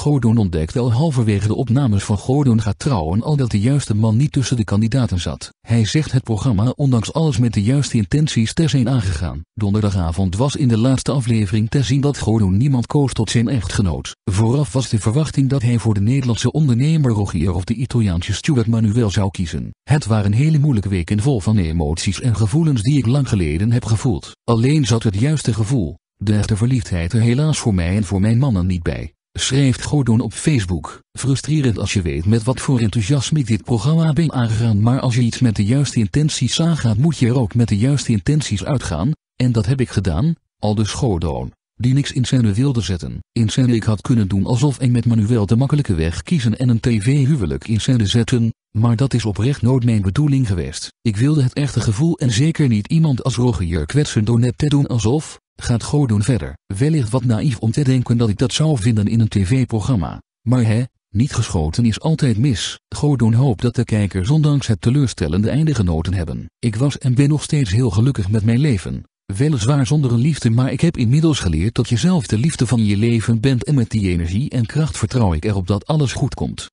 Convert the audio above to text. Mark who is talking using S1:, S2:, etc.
S1: Gordon ontdekt al halverwege de opnames van Gordon gaat trouwen al dat de juiste man niet tussen de kandidaten zat. Hij zegt het programma ondanks alles met de juiste intenties ter zijn aangegaan. Donderdagavond was in de laatste aflevering te zien dat Gordon niemand koos tot zijn echtgenoot. Vooraf was de verwachting dat hij voor de Nederlandse ondernemer Rogier of de Italiaanse Stuart Manuel zou kiezen. Het waren hele moeilijke weken vol van emoties en gevoelens die ik lang geleden heb gevoeld. Alleen zat het juiste gevoel, de echte verliefdheid er helaas voor mij en voor mijn mannen niet bij schrijft Gordon op Facebook. Frustrerend als je weet met wat voor enthousiasme ik dit programma ben aangegaan maar als je iets met de juiste intenties aangaat moet je er ook met de juiste intenties uitgaan, en dat heb ik gedaan, al aldus Gordon die niks in scène wilde zetten. In scène ik had kunnen doen alsof ik met Manuel de makkelijke weg kiezen en een tv-huwelijk in scène zetten, maar dat is oprecht nooit mijn bedoeling geweest. Ik wilde het echte gevoel en zeker niet iemand als Roger kwetsen door net te doen alsof, gaat Gordon verder. Wellicht wat naïef om te denken dat ik dat zou vinden in een tv-programma. Maar hè, niet geschoten is altijd mis. Godon hoopt dat de kijkers ondanks het teleurstellende einde genoten hebben. Ik was en ben nog steeds heel gelukkig met mijn leven. Weliswaar zonder een liefde, maar ik heb inmiddels geleerd dat je zelf de liefde van je leven bent en met die energie en kracht vertrouw ik erop dat alles goed komt.